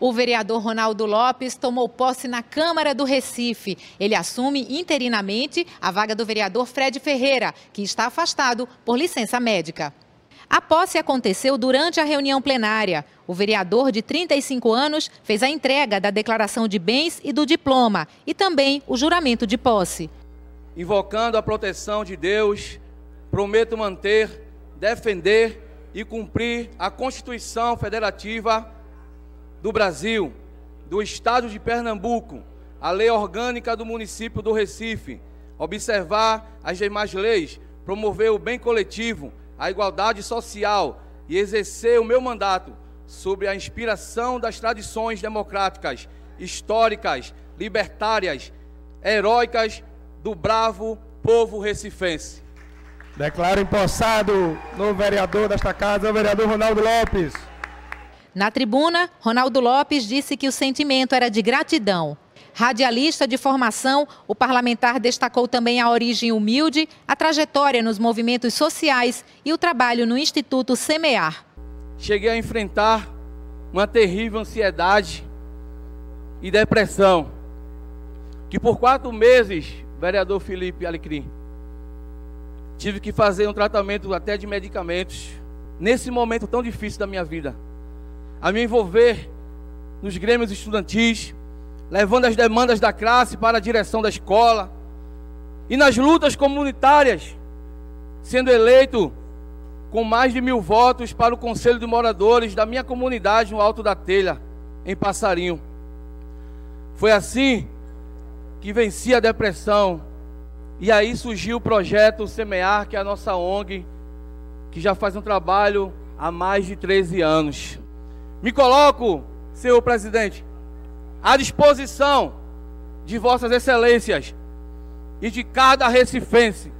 O vereador Ronaldo Lopes tomou posse na Câmara do Recife. Ele assume interinamente a vaga do vereador Fred Ferreira, que está afastado por licença médica. A posse aconteceu durante a reunião plenária. O vereador de 35 anos fez a entrega da declaração de bens e do diploma e também o juramento de posse. Invocando a proteção de Deus, prometo manter, defender e cumprir a Constituição Federativa do Brasil, do Estado de Pernambuco, a Lei Orgânica do Município do Recife, observar as demais leis, promover o bem coletivo, a igualdade social e exercer o meu mandato sobre a inspiração das tradições democráticas, históricas, libertárias, heróicas do bravo povo recifense. Declaro empossado no vereador desta casa, o vereador Ronaldo Lopes. Na tribuna, Ronaldo Lopes disse que o sentimento era de gratidão. Radialista de formação, o parlamentar destacou também a origem humilde, a trajetória nos movimentos sociais e o trabalho no Instituto Semear. Cheguei a enfrentar uma terrível ansiedade e depressão, que por quatro meses, vereador Felipe Alecrim, tive que fazer um tratamento até de medicamentos, nesse momento tão difícil da minha vida a me envolver nos grêmios estudantis, levando as demandas da classe para a direção da escola e nas lutas comunitárias, sendo eleito com mais de mil votos para o Conselho de Moradores da minha comunidade no Alto da Telha, em Passarinho. Foi assim que venci a depressão e aí surgiu o projeto Semear, que é a nossa ONG, que já faz um trabalho há mais de 13 anos. Me coloco, senhor presidente, à disposição de vossas excelências e de cada recifense.